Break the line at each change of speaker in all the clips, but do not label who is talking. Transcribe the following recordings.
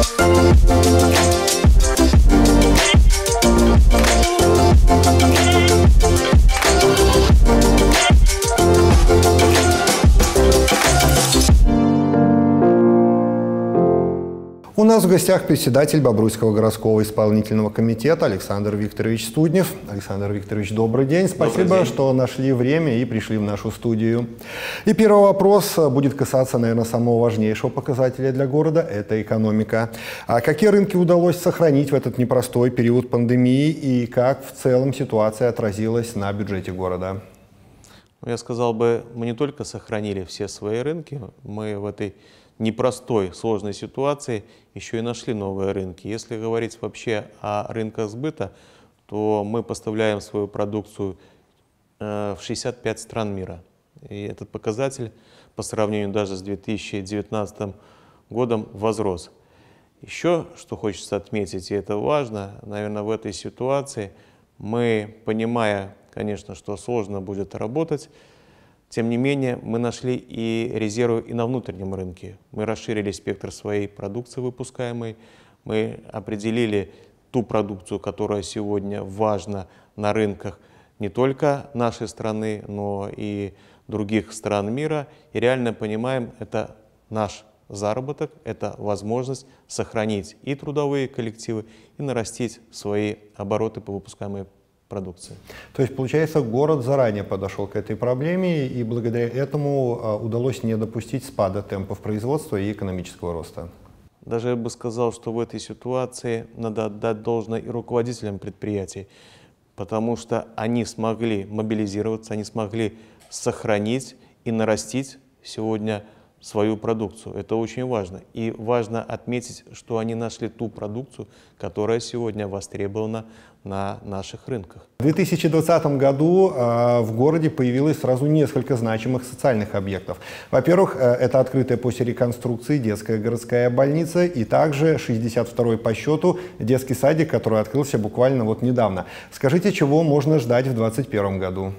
Thank в гостях председатель Бобруйского городского исполнительного комитета Александр Викторович Студнев. Александр Викторович, добрый день. Спасибо, добрый день. что нашли время и пришли в нашу студию. И первый вопрос будет касаться, наверное, самого важнейшего показателя для города – это экономика. А какие рынки удалось сохранить в этот непростой период пандемии и как в целом ситуация отразилась на бюджете города?
Ну, я сказал бы, мы не только сохранили все свои рынки, мы в этой непростой, сложной ситуации еще и нашли новые рынки. Если говорить вообще о рынках сбыта, то мы поставляем свою продукцию э, в 65 стран мира. И этот показатель по сравнению даже с 2019 годом возрос. Еще, что хочется отметить, и это важно, наверное, в этой ситуации мы, понимая, конечно, что сложно будет работать, тем не менее, мы нашли и резервы и на внутреннем рынке. Мы расширили спектр своей продукции выпускаемой, мы определили ту продукцию, которая сегодня важна на рынках не только нашей страны, но и других стран мира. И реально понимаем, это наш заработок, это возможность сохранить и трудовые коллективы, и нарастить свои обороты по выпускаемой
продукции. То есть, получается, город заранее подошел к этой проблеме, и благодаря этому а, удалось не допустить спада темпов производства и экономического роста.
Даже я бы сказал, что в этой ситуации надо отдать должное и руководителям предприятий, потому что они смогли мобилизироваться, они смогли сохранить и нарастить сегодня свою продукцию. Это очень важно. И важно отметить, что они нашли ту продукцию, которая сегодня востребована на
наших рынках. В 2020 году э, в городе появилось сразу несколько значимых социальных объектов. Во-первых, э, это открытая после реконструкции детская городская больница и также 62-й по счету детский садик, который открылся буквально вот недавно. Скажите, чего можно ждать в 2021 году?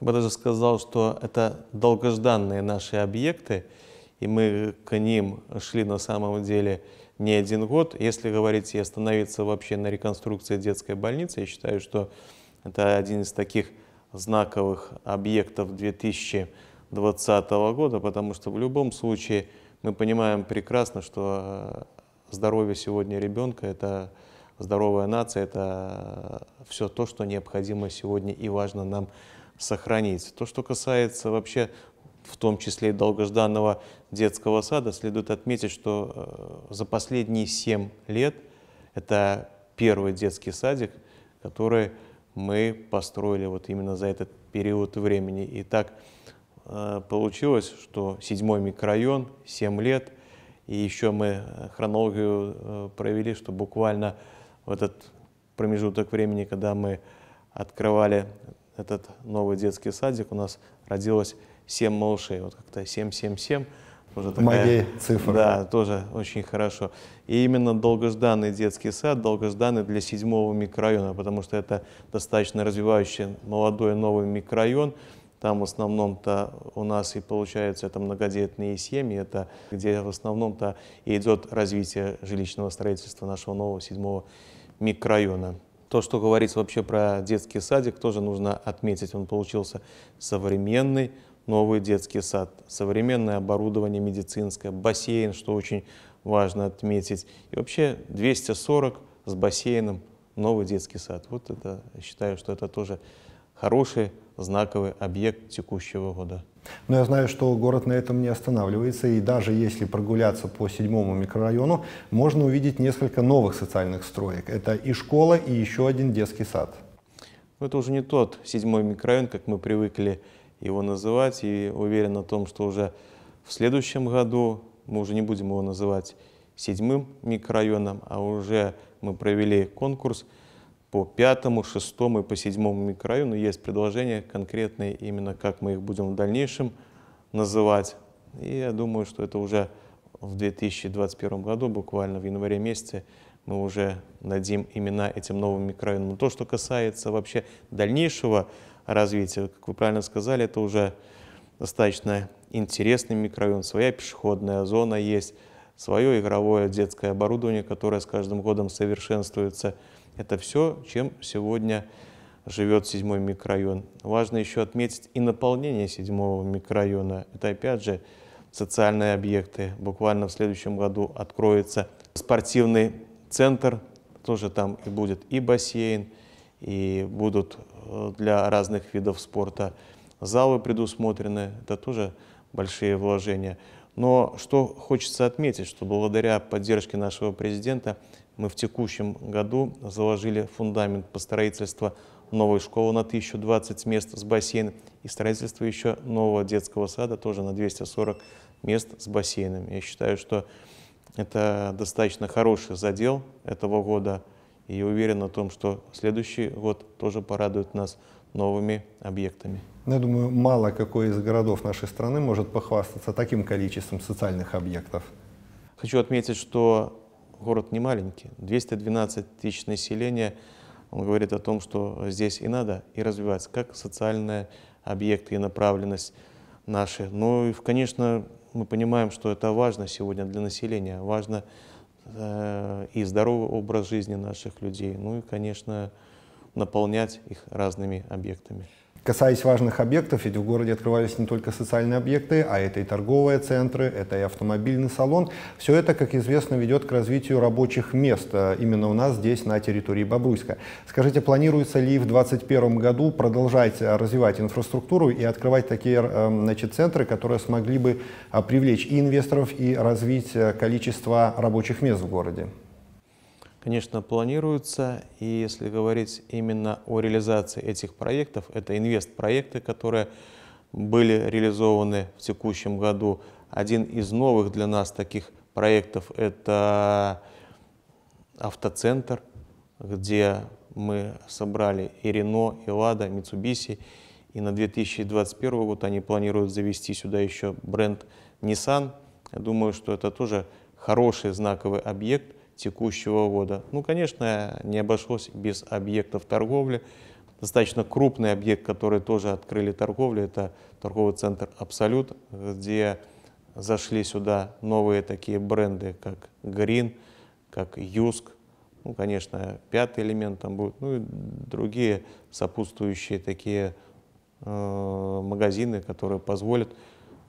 Я бы даже сказал, что это долгожданные наши объекты, и мы к ним шли на самом деле не один год. Если говорить и остановиться вообще на реконструкции детской больницы, я считаю, что это один из таких знаковых объектов 2020 года, потому что в любом случае мы понимаем прекрасно, что э, здоровье сегодня ребенка – это здоровая нация, это все то, что необходимо сегодня и важно нам сохранить. То, что касается вообще в том числе и долгожданного детского сада, следует отметить, что э, за последние 7 лет это первый детский садик, который мы построили вот именно за этот период времени. И так э, получилось, что седьмой микрорайон, 7 лет, и еще мы э, хронологию провели, что буквально в этот промежуток времени, когда мы открывали этот новый детский садик, у нас родилось 7 малышей, вот как-то семь, Уже такая, Моей цифры. Да, тоже очень хорошо. И именно долгожданный детский сад, долгожданный для седьмого микрорайона, потому что это достаточно развивающий молодой новый микрорайон. Там в основном-то у нас и получаются это многодетные семьи, это где в основном-то и идет развитие жилищного строительства нашего нового седьмого микрорайона. То, что говорится вообще про детский садик, тоже нужно отметить. Он получился современный, новый детский сад, современное оборудование медицинское, бассейн, что очень важно отметить. И вообще 240 с бассейном новый детский сад. Вот это, считаю, что это тоже хороший знаковый объект текущего года.
Но я знаю, что город на этом не останавливается, и даже если прогуляться по седьмому микрорайону, можно увидеть несколько новых социальных строек. Это и школа, и еще один детский сад.
Ну, это уже не тот седьмой микрорайон, как мы привыкли его называть, и уверен о том, что уже в следующем году мы уже не будем его называть седьмым микрорайоном, а уже мы провели конкурс по пятому, шестому и по седьмому микрорайону. Есть предложения конкретные именно, как мы их будем в дальнейшем называть. И я думаю, что это уже в 2021 году, буквально в январе месяце, мы уже дадим имена этим новым микрорайонам. то, что касается вообще дальнейшего развития. Как вы правильно сказали, это уже достаточно интересный микрорайон, своя пешеходная зона есть, свое игровое детское оборудование, которое с каждым годом совершенствуется. Это все, чем сегодня живет седьмой микрорайон. Важно еще отметить и наполнение седьмого микрорайона. Это опять же социальные объекты. Буквально в следующем году откроется спортивный центр, тоже там и будет и бассейн, и будут э, для разных видов спорта залы предусмотрены, это тоже большие вложения. Но что хочется отметить, что благодаря поддержке нашего президента мы в текущем году заложили фундамент по строительству новой школы на 1020 мест с бассейном и строительство еще нового детского сада тоже на 240 мест с бассейном. Я считаю, что это достаточно хороший задел этого года – и уверен о том, что следующий год тоже порадует нас новыми объектами.
Ну, я думаю, мало какой из городов нашей страны может похвастаться таким количеством социальных объектов.
Хочу отметить, что город не маленький, 212 тысяч населения. Он говорит о том, что здесь и надо и развиваться, как социальные объекты и направленность наши. Ну и, конечно, мы понимаем, что это важно сегодня для населения, важно Э, и здоровый образ жизни наших людей, ну и, конечно, наполнять их разными объектами.
Касаясь важных объектов, ведь в городе открывались не только социальные объекты, а это и торговые центры, это и автомобильный салон. Все это, как известно, ведет к развитию рабочих мест э, именно у нас здесь, на территории Бобруйска. Скажите, планируется ли в 2021 году продолжать э, развивать инфраструктуру и открывать такие э, значит, центры, которые смогли бы привлечь и инвесторов, и развить количество рабочих мест в городе?
конечно, планируются. И если говорить именно о реализации этих проектов, это инвест-проекты, которые были реализованы в текущем году. Один из новых для нас таких проектов – это автоцентр, где мы собрали и Рено, и Лада, и И на 2021 год они планируют завести сюда еще бренд Nissan. Я думаю, что это тоже хороший знаковый объект – текущего года. Ну, конечно, не обошлось без объектов торговли. Достаточно крупный объект, который тоже открыли торговлю, это торговый центр «Абсолют», где зашли сюда новые такие бренды, как «Грин», как «Юск», ну, конечно, пятый элемент там будет, ну и другие сопутствующие такие э, магазины, которые позволят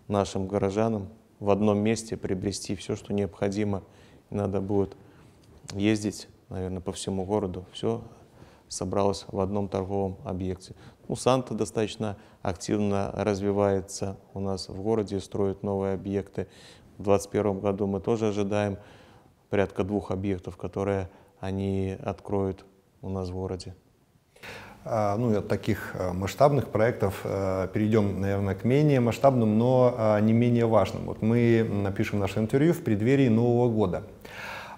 нашим горожанам в одном месте приобрести все, что необходимо. Надо будет ездить, наверное, по всему городу. Все собралось в одном торговом объекте. Ну, Санта достаточно активно развивается у нас в городе, строят новые объекты. В 2021 году мы тоже ожидаем порядка двух объектов, которые они откроют у нас в городе.
А, ну и от таких э, масштабных проектов э, перейдем, наверное, к менее масштабным, но а, не менее важным. Вот мы напишем наше интервью в преддверии Нового года.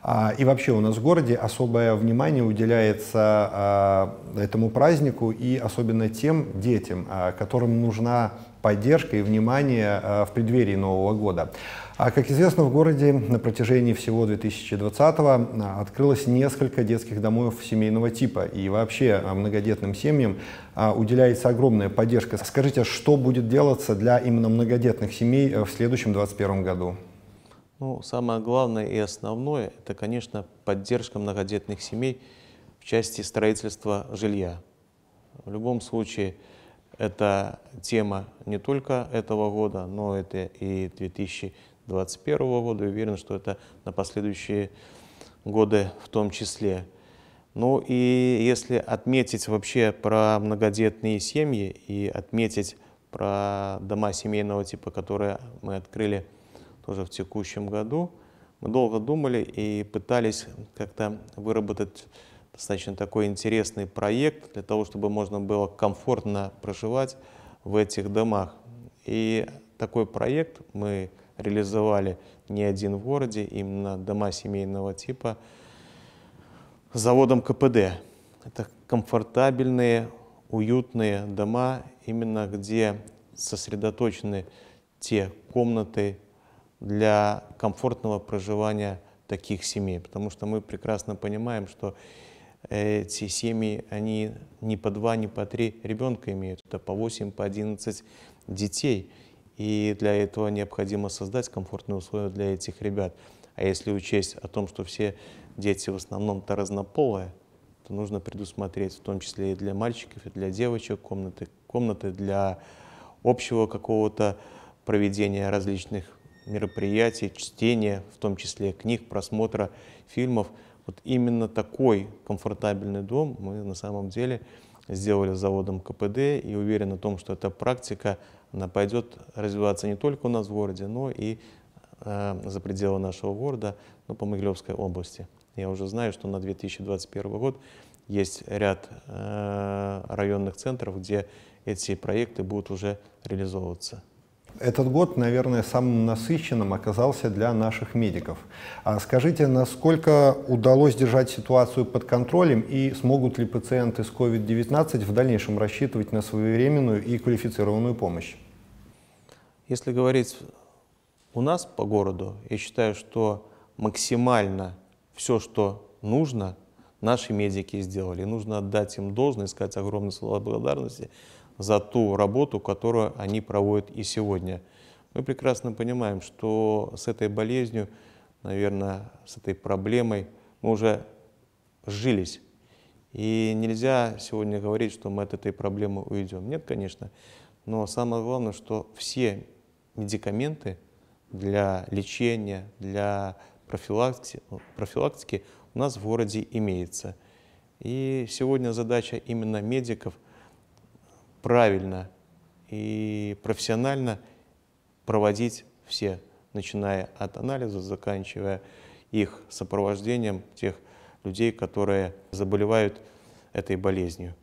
А, и вообще у нас в городе особое внимание уделяется а, этому празднику и особенно тем детям, а, которым нужна поддержка и внимание в преддверии Нового года. А Как известно, в городе на протяжении всего 2020-го открылось несколько детских домов семейного типа, и вообще многодетным семьям уделяется огромная поддержка. Скажите, что будет делаться для именно многодетных семей э, в следующем 2021 году?
Ну, самое главное и основное – это, конечно, поддержка многодетных семей в части строительства жилья. В любом случае, это тема не только этого года, но это и 2021 года. уверен, что это на последующие годы в том числе. Ну и если отметить вообще про многодетные семьи и отметить про дома семейного типа, которые мы открыли – тоже в текущем году. Мы долго думали и пытались как-то выработать достаточно такой интересный проект для того, чтобы можно было комфортно проживать в этих домах. И такой проект мы реализовали не один в городе, именно дома семейного типа с заводом КПД. Это комфортабельные, уютные дома, именно где сосредоточены те комнаты, для комфортного проживания таких семей, потому что мы прекрасно понимаем, что эти семьи, они не по два, не по три ребенка имеют, это по восемь, по одиннадцать детей. И для этого необходимо создать комфортные условия для этих ребят. А если учесть о том, что все дети в основном-то разнополые, то нужно предусмотреть в том числе и для мальчиков, и для девочек комнаты, комнаты для общего какого-то проведения различных мероприятий, чтения, в том числе книг, просмотра фильмов. Вот именно такой комфортабельный дом мы на самом деле сделали заводом КПД и уверен о том, что эта практика она пойдет развиваться не только у нас в городе, но и э, за пределы нашего города, ну, по Могилевской области. Я уже знаю, что на 2021 год есть ряд э, районных центров, где эти проекты будут уже реализовываться.
Этот год, наверное, самым насыщенным оказался для наших медиков. А скажите, насколько удалось держать ситуацию под контролем и смогут ли пациенты с COVID-19 в дальнейшем рассчитывать на своевременную и квалифицированную помощь?
Если говорить у нас по городу, я считаю, что максимально все, что нужно, наши медики сделали. нужно отдать им должное, искать огромное слова благодарности за ту работу, которую они проводят и сегодня. Мы прекрасно понимаем, что с этой болезнью, наверное, с этой проблемой мы уже жились, И нельзя сегодня говорить, что мы от этой проблемы уйдем. Нет, конечно. Но самое главное, что все медикаменты для лечения, для профилактики, профилактики у нас в городе имеются, И сегодня задача именно медиков – правильно и профессионально проводить все, начиная от анализа, заканчивая их сопровождением тех людей, которые заболевают этой болезнью.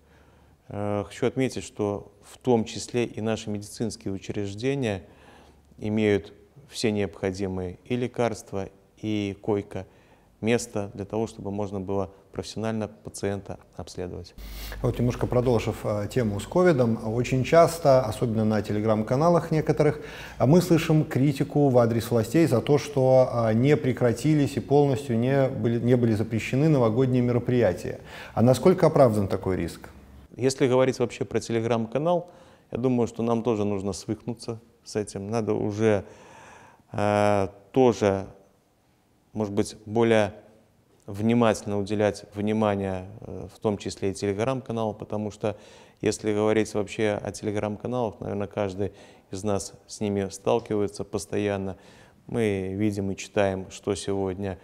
Э, хочу отметить, что в том числе и наши медицинские учреждения имеют все необходимые и лекарства, и койка, место для того, чтобы можно было профессионально пациента обследовать.
А вот немножко продолжив э, тему с ковидом, очень часто, особенно на телеграм-каналах некоторых, мы слышим критику в адрес властей за то, что э, не прекратились и полностью не были, не были запрещены новогодние мероприятия. А насколько оправдан такой риск?
Если говорить вообще про телеграм-канал, я думаю, что нам тоже нужно свыкнуться с этим. Надо уже э, тоже может быть, более внимательно уделять внимание, э, в том числе и телеграм-каналу, потому что если говорить вообще о телеграм-каналах, наверное, каждый из нас с ними сталкивается постоянно. Мы видим и читаем, что сегодня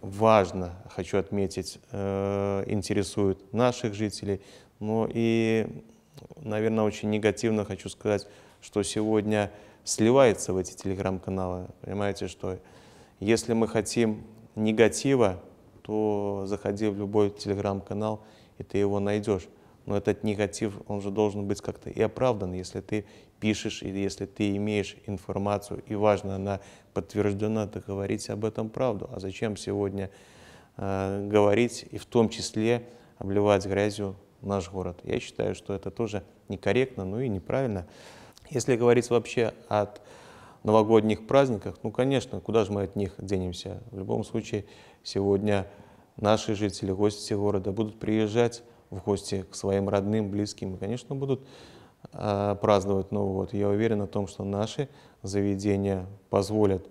важно, хочу отметить, э, интересует наших жителей. Но ну и, наверное, очень негативно хочу сказать, что сегодня сливается в эти телеграм-каналы. Понимаете, что если мы хотим негатива, то заходи в любой телеграм-канал, и ты его найдешь. Но этот негатив, он же должен быть как-то и оправдан, если ты пишешь, или если ты имеешь информацию, и важно, она подтверждена, то говорить об этом правду. А зачем сегодня э, говорить и в том числе обливать грязью наш город? Я считаю, что это тоже некорректно, ну и неправильно. Если говорить вообще от новогодних праздниках, ну, конечно, куда же мы от них денемся? В любом случае, сегодня наши жители, гости города будут приезжать в гости к своим родным, близким, и, конечно, будут э, праздновать Новый год. Я уверен о том, что наши заведения позволят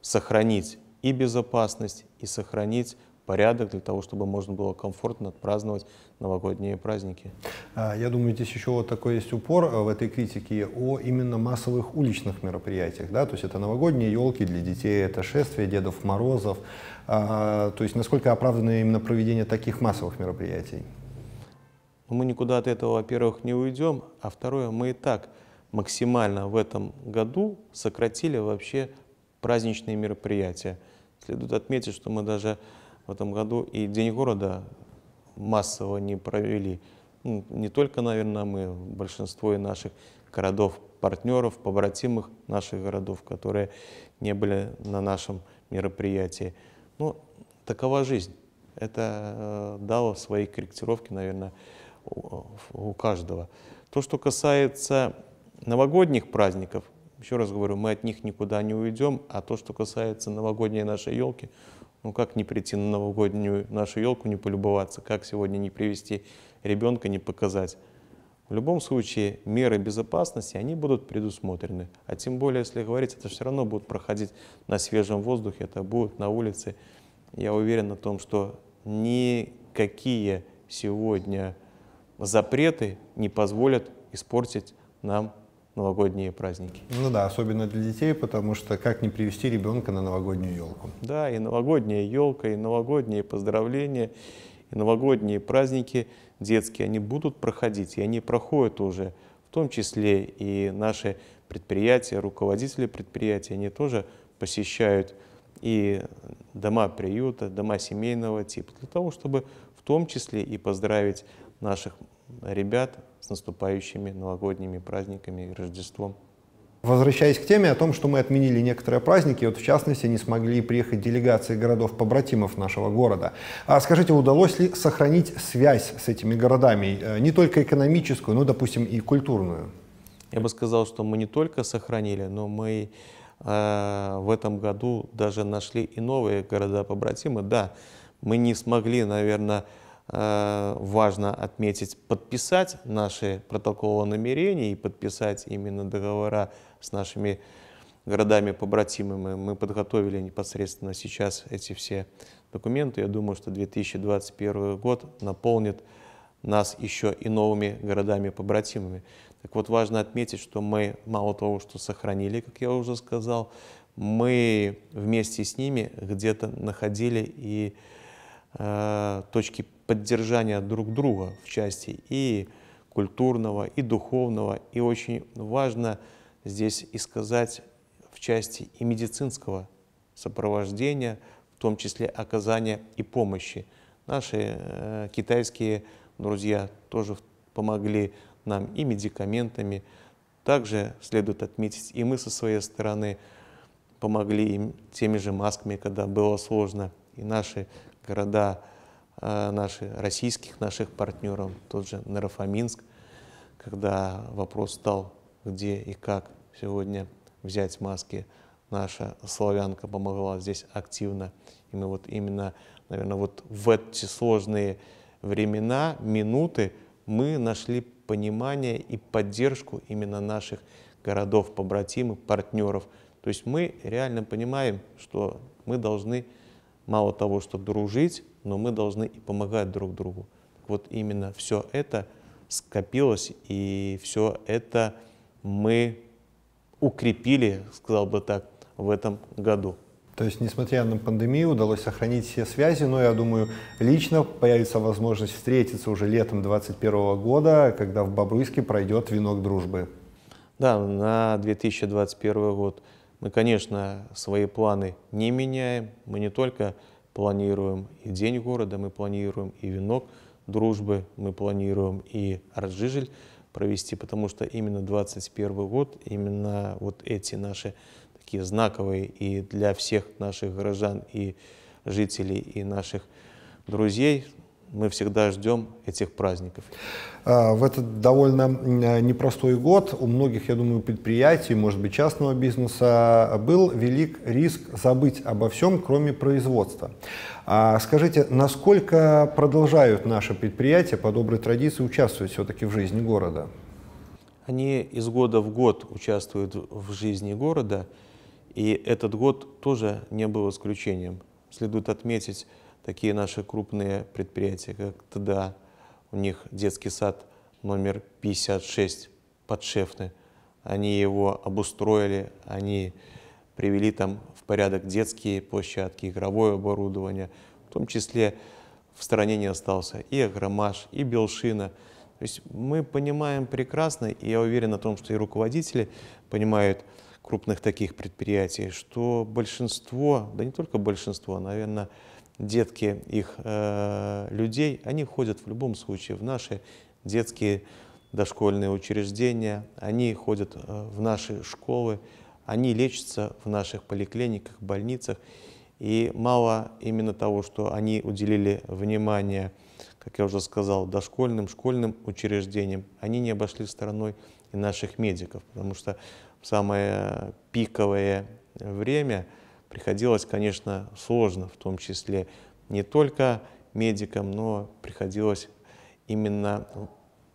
сохранить и безопасность, и сохранить порядок для того, чтобы можно было комфортно отпраздновать новогодние праздники.
А, я думаю, здесь еще вот такой есть упор э, в этой критике о именно массовых уличных мероприятиях. Да? То есть это новогодние елки для детей, это шествие Дедов Морозов. А, то есть насколько оправдано именно проведение таких массовых мероприятий?
Ну, мы никуда от этого, во-первых, не уйдем, а второе, мы и так максимально в этом году сократили вообще праздничные мероприятия. Следует отметить, что мы даже в этом году. И День города массово не провели. Ну, не только, наверное, мы, большинство и наших городов, партнеров, побратимых наших городов, которые не были на нашем мероприятии. Ну, такова жизнь. Это э, дало свои корректировки, наверное, у каждого. То, что касается новогодних праздников, еще раз говорю, мы от них никуда не уйдем, а то, что касается новогодней нашей елки, ну как не прийти на новогоднюю нашу елку, не полюбоваться? Как сегодня не привести ребенка, не показать? В любом случае меры безопасности, они будут предусмотрены. А тем более, если говорить, это все равно будет проходить на свежем воздухе, это будет на улице. Я уверен о том, что никакие сегодня запреты не позволят испортить нам новогодние праздники.
Ну да, особенно для детей, потому что как не привести ребенка на новогоднюю елку.
Да, и новогодняя елка, и новогодние поздравления, и новогодние праздники детские, они будут проходить, и они проходят уже, в том числе и наши предприятия, руководители предприятий, они тоже посещают и дома приюта, дома семейного типа, для того, чтобы в том числе и поздравить наших ребят с наступающими новогодними праздниками и Рождеством.
Возвращаясь к теме о том, что мы отменили некоторые праздники, вот в частности не смогли приехать делегации городов-побратимов нашего города. А скажите, удалось ли сохранить связь с этими городами, э, не только экономическую, но, допустим, и культурную?
Я бы сказал, что мы не только сохранили, но мы э, в этом году даже нашли и новые города-побратимы. Да, мы не смогли, наверное, Э, важно отметить, подписать наши протоколы намерений и подписать именно договора с нашими городами-побратимами. Мы подготовили непосредственно сейчас эти все документы. Я думаю, что 2021 год наполнит нас еще и новыми городами-побратимами. Так вот, важно отметить, что мы мало того, что сохранили, как я уже сказал, мы вместе с ними где-то находили и э, точки поддержания друг друга в части и культурного, и духовного, и очень важно здесь и сказать в части и медицинского сопровождения, в том числе оказания и помощи. Наши э, китайские друзья тоже помогли нам и медикаментами. Также следует отметить, и мы со своей стороны помогли им теми же масками, когда было сложно. И наши города Э, наших российских наших партнеров, тот же Нарафаминск, когда вопрос стал, где и как сегодня взять маски, наша славянка помогла здесь активно. И мы вот именно, наверное, вот в эти сложные времена, минуты мы нашли понимание и поддержку именно наших городов, побратимов, партнеров. То есть мы реально понимаем, что мы должны мало того, что дружить, но мы должны и помогать друг другу. Вот именно все это скопилось, и все это мы укрепили, сказал
бы так, в этом году. То есть, несмотря на пандемию, удалось сохранить все связи, но я думаю, лично появится возможность встретиться уже летом 2021 года, когда в Бобруйске пройдет венок дружбы.
Да, на 2021 год мы, конечно, свои планы не меняем. Мы не только планируем, и День города мы планируем, и Венок дружбы мы планируем, и Арджижель провести, потому что именно 21 год, именно вот эти наши такие знаковые и для всех наших горожан, и жителей, и наших друзей, мы всегда ждем этих праздников.
А, в этот довольно э, непростой год у многих, я думаю, предприятий, может быть, частного бизнеса был велик риск забыть обо всем, кроме производства. А, скажите, насколько продолжают наши предприятия по доброй традиции участвовать все-таки в жизни города?
Они из года в год участвуют в жизни города, и этот год тоже не был исключением. Следует отметить такие наши крупные предприятия, как ТДА, у них детский сад номер 56 подшефны, они его обустроили, они привели там в порядок детские площадки, игровое оборудование, в том числе в стороне не остался и Громаш, и Белшина. То есть мы понимаем прекрасно, и я уверен о том, что и руководители понимают крупных таких предприятий, что большинство, да не только большинство, а, наверное, детки их э, людей, они ходят в любом случае в наши детские дошкольные учреждения, они ходят э, в наши школы, они лечатся в наших поликлиниках, больницах. И мало именно того, что они уделили внимание, как я уже сказал, дошкольным, школьным учреждениям, они не обошли стороной и наших медиков, потому что в самое пиковое время – время приходилось, конечно, сложно, в том числе не только медикам, но приходилось именно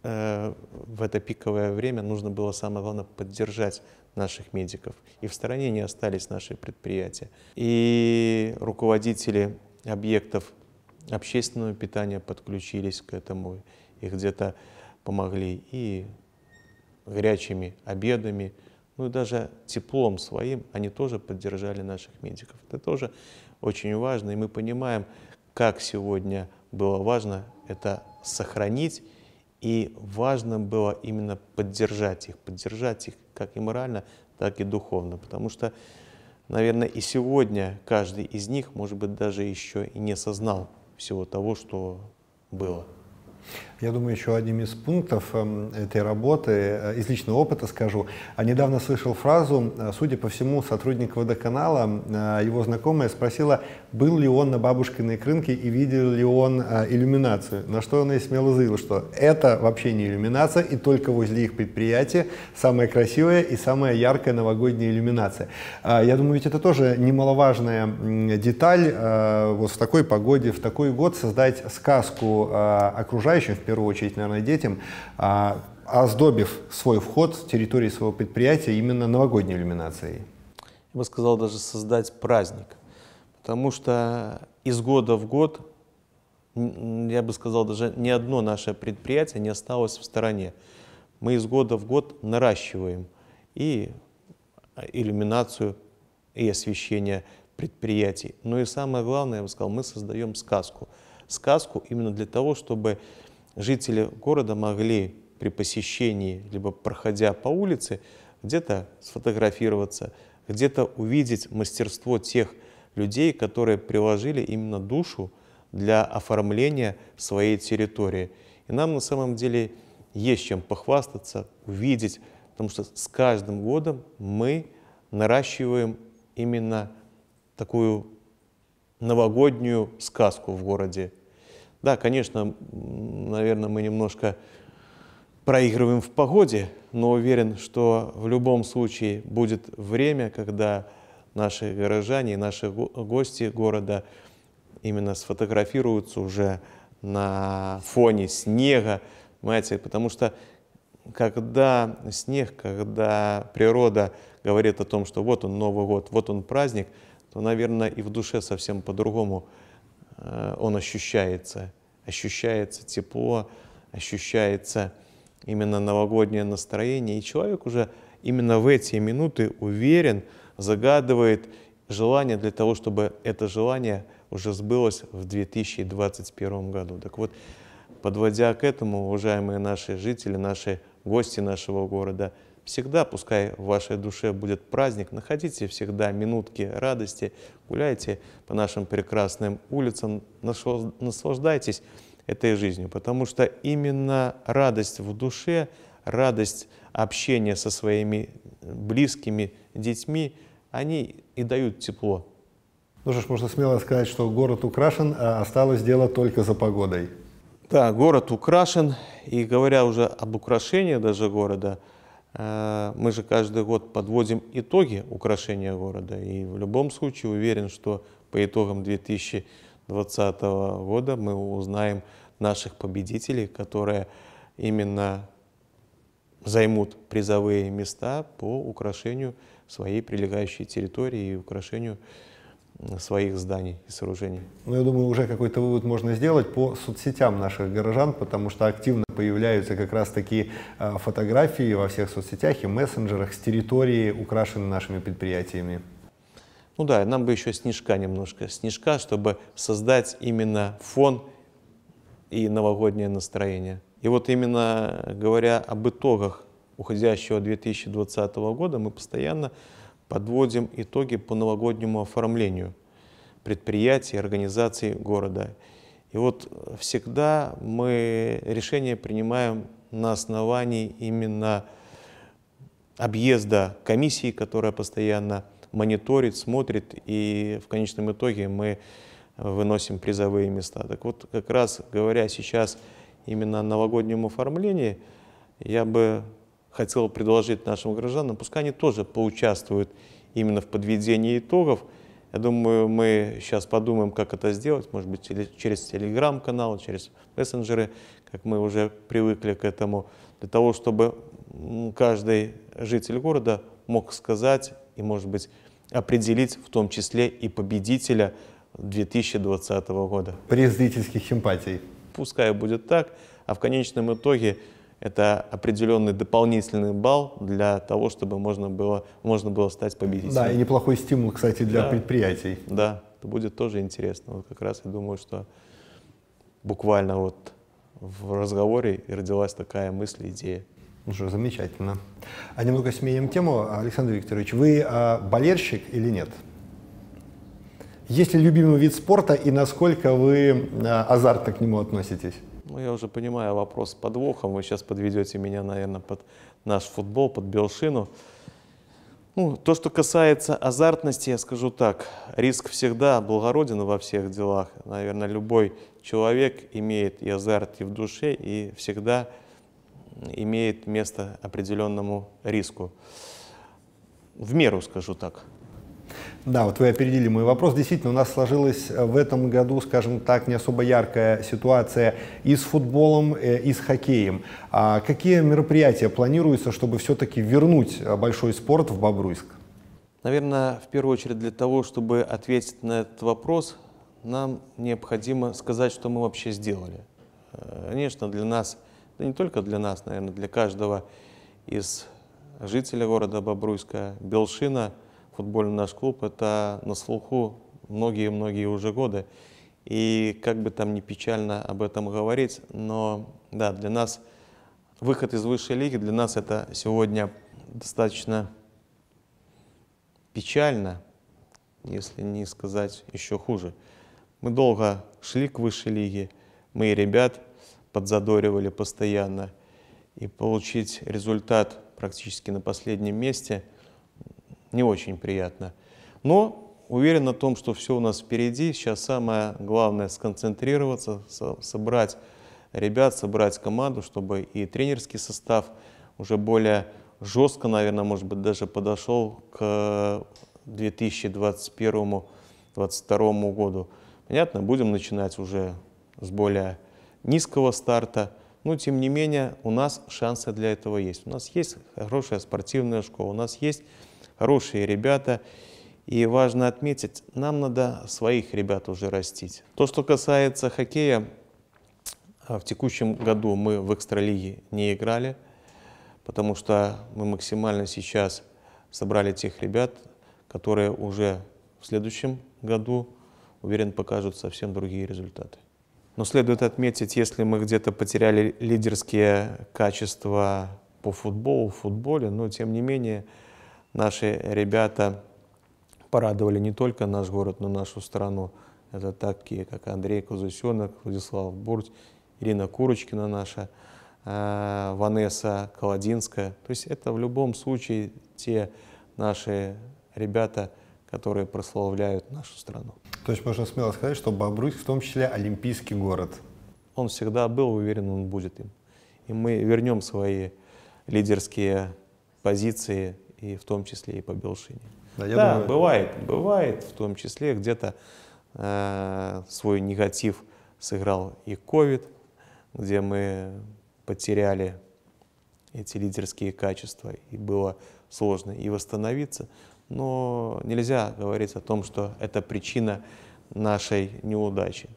э, в это пиковое время нужно было, самое главное, поддержать наших медиков. И в стороне не остались наши предприятия. И руководители объектов общественного питания подключились к этому, их где-то помогли и горячими обедами, ну и даже теплом своим они тоже поддержали наших медиков. Это тоже очень важно, и мы понимаем, как сегодня было важно это сохранить, и важно было именно поддержать их, поддержать их как и морально, так и духовно, потому что, наверное, и сегодня каждый из них, может быть, даже еще и не осознал всего того, что было.
Я думаю, еще одним из пунктов эм, этой работы, э, из личного опыта скажу, а недавно слышал фразу, э, судя по всему, сотрудник водоканала, э, его знакомая спросила, был ли он на бабушкиной крынке и видел ли он иллюминацию. На что она и смело заявила, что это вообще не иллюминация, и только возле их предприятия самая красивая и самая яркая новогодняя иллюминация. А, я думаю, ведь это тоже немаловажная деталь, вот в такой погоде, в такой год создать сказку окружающих окружающим, в первую очередь, наверное, детям, а, оздобив свой вход территории своего предприятия именно новогодней иллюминацией.
Я бы сказал даже создать праздник, потому что из года в год, я бы сказал, даже ни одно наше предприятие не осталось в стороне. Мы из года в год наращиваем и а, иллюминацию, и освещение предприятий. Но и самое главное, я бы сказал, мы создаем сказку. Сказку именно для того, чтобы жители города могли при посещении, либо проходя по улице, где-то сфотографироваться, где-то увидеть мастерство тех людей, которые приложили именно душу для оформления своей территории. И нам на самом деле есть чем похвастаться, увидеть, потому что с каждым годом мы наращиваем именно такую новогоднюю сказку в городе да, конечно, наверное, мы немножко проигрываем в погоде, но уверен, что в любом случае будет время, когда наши горожане наши гости города именно сфотографируются уже на фоне снега, понимаете, потому что когда снег, когда природа говорит о том, что вот он Новый год, вот он праздник, то, наверное, и в душе совсем по-другому Э, он ощущается. Ощущается тепло, ощущается именно новогоднее настроение. И человек уже именно в эти минуты уверен, загадывает желание для того, чтобы это желание уже сбылось в 2021 году. Так вот, подводя к этому, уважаемые наши жители, наши гости нашего города – Всегда, пускай в вашей душе будет праздник, находите всегда минутки радости, гуляйте по нашим прекрасным улицам, наслаждайтесь этой жизнью, потому что именно радость в душе, радость общения со своими близкими детьми,
они и
дают тепло.
Ну что ж, можно смело сказать, что город украшен, а осталось дело только за погодой. Да, город украшен,
и говоря уже об украшении даже города – Э, мы же каждый год подводим итоги украшения города. И в любом случае уверен, что по итогам 2020 года мы узнаем наших победителей, которые именно займут призовые места по украшению своей прилегающей территории и украшению своих зданий и сооружений.
Ну, я думаю, уже какой-то вывод можно сделать по соцсетям наших горожан, потому что активно появляются как раз такие э, фотографии во всех соцсетях и мессенджерах с территории, украшенной нашими предприятиями.
Ну да, нам бы еще снежка немножко, снежка, чтобы создать именно фон и новогоднее настроение. И вот именно говоря об итогах уходящего 2020 года, мы постоянно подводим итоги по новогоднему оформлению предприятий, организаций города. И вот всегда мы решение принимаем на основании именно объезда комиссии, которая постоянно мониторит, смотрит, и в конечном итоге мы выносим призовые места. Так вот, как раз говоря сейчас именно о новогоднем оформлении, я бы хотел предложить нашим гражданам, пускай они тоже поучаствуют именно в подведении итогов. Я думаю, мы сейчас подумаем, как это сделать, может быть, через телеграм-канал, через мессенджеры, как мы уже привыкли к этому, для того, чтобы каждый житель города мог сказать и, может быть, определить в том числе и победителя 2020 года. Призрительских симпатий. Пускай будет так, а в конечном итоге это определенный дополнительный балл для того, чтобы можно было, можно было стать победителем. Да, и неплохой стимул, кстати, для да, предприятий. Да, это будет тоже интересно. Вот как раз я думаю, что буквально вот в разговоре и родилась такая мысль,
идея. Ну что, замечательно. А немного сменим тему. Александр Викторович, вы а, болельщик или нет? Есть ли любимый вид спорта и насколько вы а, азартно к нему относитесь?
Ну, я уже понимаю вопрос с подвохом. Вы сейчас подведете меня, наверное, под наш футбол, под Белшину. Ну, то, что касается азартности, я скажу так. Риск всегда благороден во всех делах. Наверное, любой человек имеет и азарт, и в душе, и всегда имеет место определенному риску. В меру, скажу так.
Да, вот вы опередили мой вопрос. Действительно, у нас сложилась э, в этом году, скажем так, не особо яркая ситуация и с футболом, э, и с хоккеем. А какие мероприятия планируются, чтобы все-таки вернуть э, большой спорт в Бобруйск?
Наверное, в первую очередь для того, чтобы ответить на этот вопрос, нам необходимо сказать, что мы вообще сделали. Конечно, для нас, да не только для нас, наверное, для каждого из жителей города Бобруйска, Белшина – футбольный наш клуб, это на слуху многие-многие уже годы. И как бы там ни печально об этом говорить, но да, для нас выход из высшей лиги, для нас это сегодня достаточно печально, если не сказать еще хуже. Мы долго шли к высшей лиге, мы и ребят подзадоривали постоянно. И получить результат практически на последнем месте – не очень приятно. Но уверен на том, что все у нас впереди. Сейчас самое главное сконцентрироваться, собрать ребят, собрать команду, чтобы и тренерский состав уже более жестко, наверное, может быть, даже подошел к 2021-2022 году. Понятно, будем начинать уже с более низкого старта, но тем не менее у нас шансы для этого есть. У нас есть хорошая спортивная школа, у нас есть хорошие ребята. И важно отметить, нам надо своих ребят уже растить. То, что касается хоккея, а, в текущем году мы в экстралиге не играли, потому что мы максимально сейчас собрали тех ребят, которые уже в следующем году, уверен, покажут совсем другие результаты. Но следует отметить, если мы где-то потеряли лидерские качества по футболу, в футболе, но тем не менее наши ребята порадовали не только наш город, но и нашу страну. Это такие, как Андрей Кузусенок, Владислав Бурдь, Ирина Курочкина наша, э, Ванесса Колодинская. То есть это в любом случае те наши ребята, которые прославляют нашу страну.
То есть можно смело сказать, что Бобруйск в том числе
олимпийский город. Он всегда был, уверен, он будет им. И мы вернем свои лидерские позиции и в том числе и по Белшине. Да, я да думаю... бывает, бывает, в том числе где-то э, свой негатив сыграл и COVID, где мы потеряли эти лидерские качества, и было сложно и восстановиться. Но нельзя говорить о том, что это причина нашей неудачи.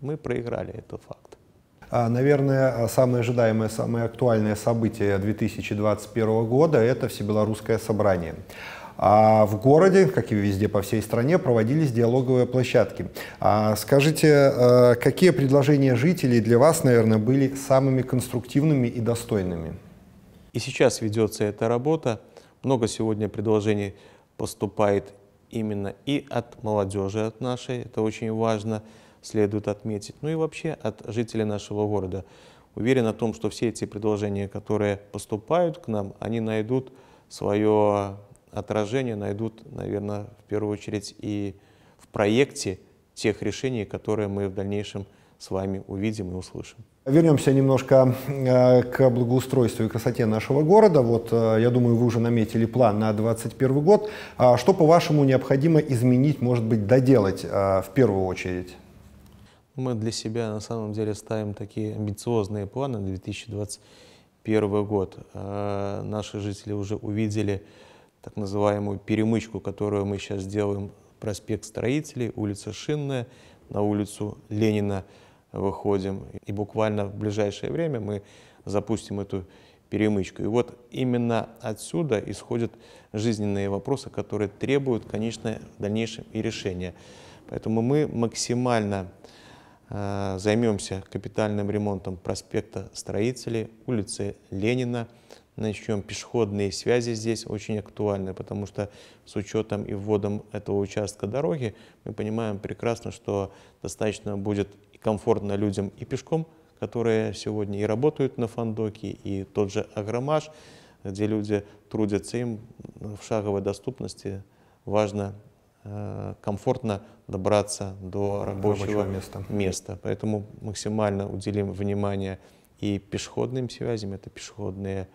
Мы проиграли, это факт.
А, наверное, самое ожидаемое, самое актуальное событие 2021 года – это Всебелорусское собрание. А в городе, как и везде по всей стране, проводились диалоговые площадки. А скажите, э, какие предложения жителей для вас, наверное, были самыми конструктивными и достойными?
И сейчас ведется эта работа. Много сегодня предложений поступает именно и от молодежи, от нашей. Это очень важно следует отметить, ну и вообще от жителей нашего города. Уверен о том, что все эти предложения, которые поступают к нам, они найдут свое отражение, найдут, наверное, в первую очередь и в проекте тех решений, которые мы в дальнейшем с вами увидим и услышим.
Вернемся немножко э, к благоустройству и красоте нашего города. Вот, э, я думаю, вы уже наметили план на 2021 год. А что, по-вашему, необходимо изменить, может быть, доделать э, в первую очередь?
мы для себя на самом деле ставим такие амбициозные планы на 2021 год. Э, наши жители уже увидели так называемую перемычку, которую мы сейчас делаем, проспект Строителей, улица Шинная, на улицу Ленина выходим. И буквально в ближайшее время мы запустим эту перемычку. И вот именно отсюда исходят жизненные вопросы, которые требуют, конечно, в дальнейшем и решения. Поэтому мы максимально Э, займемся капитальным ремонтом проспекта Строителей, улицы Ленина, начнем пешеходные связи здесь очень актуальны, потому что с учетом и вводом этого участка дороги мы понимаем прекрасно, что достаточно будет комфортно людям и пешком, которые сегодня и работают на Фандоке, и тот же Агромаш, где люди трудятся, им в шаговой доступности важно Э, комфортно добраться до рабочего, рабочего места. места. Поэтому максимально уделим внимание и пешеходным связям, это пешеходные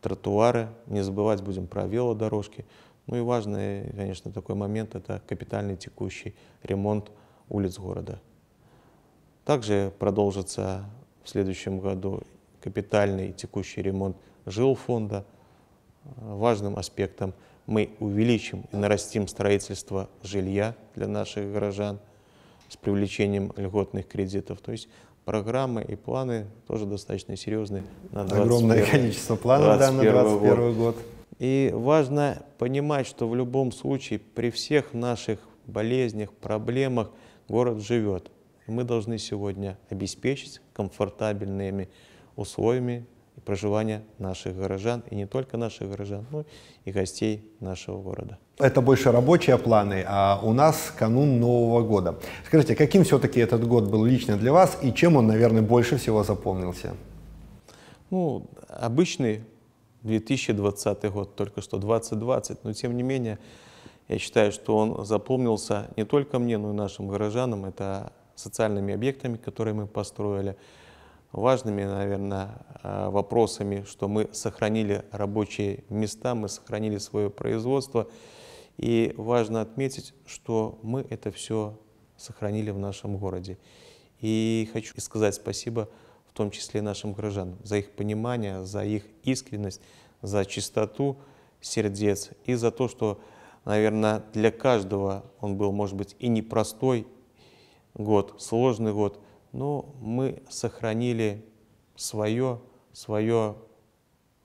тротуары, не забывать будем про велодорожки. Ну и важный, конечно, такой момент – это капитальный текущий ремонт улиц города. Также продолжится в следующем году капитальный текущий ремонт жилфонда. Важным аспектом мы увеличим и нарастим строительство жилья для наших горожан с привлечением льготных кредитов. То есть программы и планы тоже достаточно серьезные на Огромное количество планов 21 да, на 2021 год. год. И важно понимать, что в любом случае при всех наших болезнях, проблемах город живет. мы должны сегодня обеспечить комфортабельными условиями и проживания наших горожан, и не только наших горожан, но и гостей нашего города.
Это больше рабочие планы, а у нас канун Нового года. Скажите, каким все-таки этот год был лично для вас и чем он, наверное, больше всего запомнился?
Ну, обычный 2020 год, только что 2020, но тем не менее, я считаю, что он запомнился не только мне, но и нашим горожанам. Это социальными объектами, которые мы построили – важными, наверное, э, вопросами, что мы сохранили рабочие места, мы сохранили свое производство. И важно отметить, что мы это все сохранили в нашем городе. И хочу сказать спасибо в том числе нашим гражданам, за их понимание, за их искренность, за чистоту сердец и за то, что, наверное, для каждого он был, может быть, и непростой год, сложный год – но мы сохранили свое, свое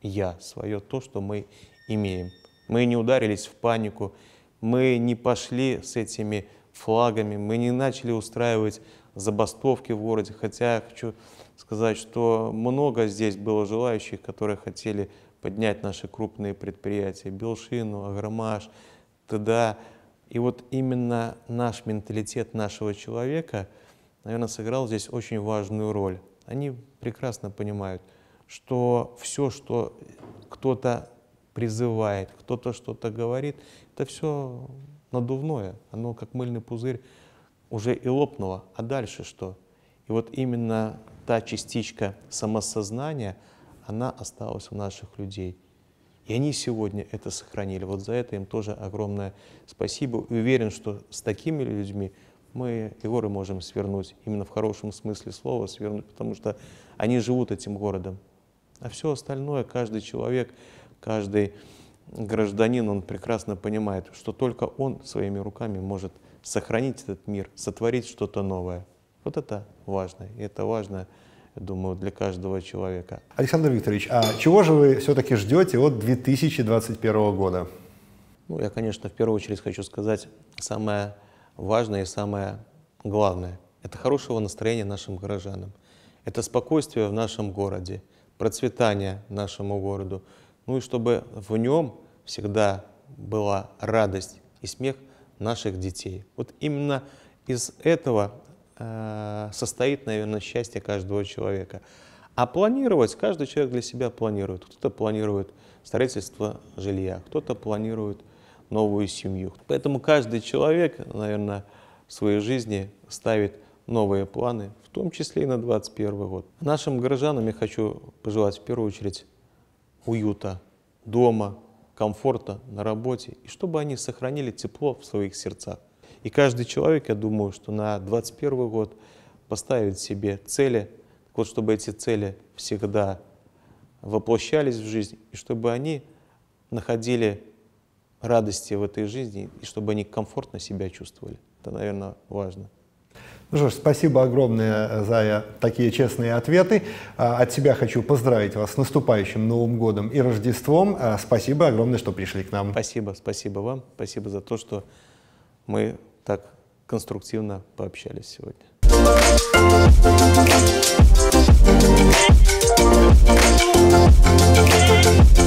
я, свое то, что мы имеем. Мы не ударились в панику, мы не пошли с этими флагами, мы не начали устраивать забастовки в городе, хотя я хочу сказать, что много здесь было желающих, которые хотели поднять наши крупные предприятия, Белшину, Агромаш, ТДА. И вот именно наш менталитет нашего человека – наверное, сыграл здесь очень важную роль. Они прекрасно понимают, что все, что кто-то призывает, кто-то что-то говорит, это все надувное, оно как мыльный пузырь уже и лопнуло, а дальше что? И вот именно та частичка самосознания, она осталась у наших людей. И они сегодня это сохранили. Вот за это им тоже огромное спасибо. И уверен, что с такими людьми мы и горы можем свернуть, именно в хорошем смысле слова свернуть, потому что они живут этим городом. А все остальное, каждый человек, каждый гражданин, он прекрасно понимает, что только он своими руками может сохранить этот мир, сотворить что-то новое. Вот это важно, и это важно, думаю, для каждого человека.
Александр Викторович, а чего же вы все-таки ждете от 2021 года? Ну, я, конечно,
в первую очередь хочу сказать самое важное и самое главное. Это хорошего настроения нашим горожанам. Это спокойствие в нашем городе, процветание нашему городу. Ну и чтобы в нем всегда была радость и смех наших детей. Вот именно из этого э, состоит, наверное, счастье каждого человека. А планировать, каждый человек для себя планирует. Кто-то планирует строительство жилья, кто-то планирует э, новую семью. Поэтому каждый человек, наверное, в своей жизни ставит новые планы, в том числе и на 2021 год. Нашим горожанам я хочу пожелать в первую очередь уюта, дома, комфорта на работе, и чтобы они сохранили тепло в своих сердцах. И каждый человек, я думаю, что на 2021 год поставит себе цели, вот, чтобы эти цели всегда воплощались в жизнь, и чтобы они находили радости в этой жизни, и чтобы они комфортно себя чувствовали. Это, наверное, важно.
Ну что ж, спасибо огромное э, за э, такие честные ответы. А, от себя хочу поздравить вас с наступающим Новым годом и Рождеством. А, спасибо огромное, что пришли к нам. Спасибо, спасибо вам.
Спасибо за то, что мы так конструктивно пообщались сегодня. Thank you.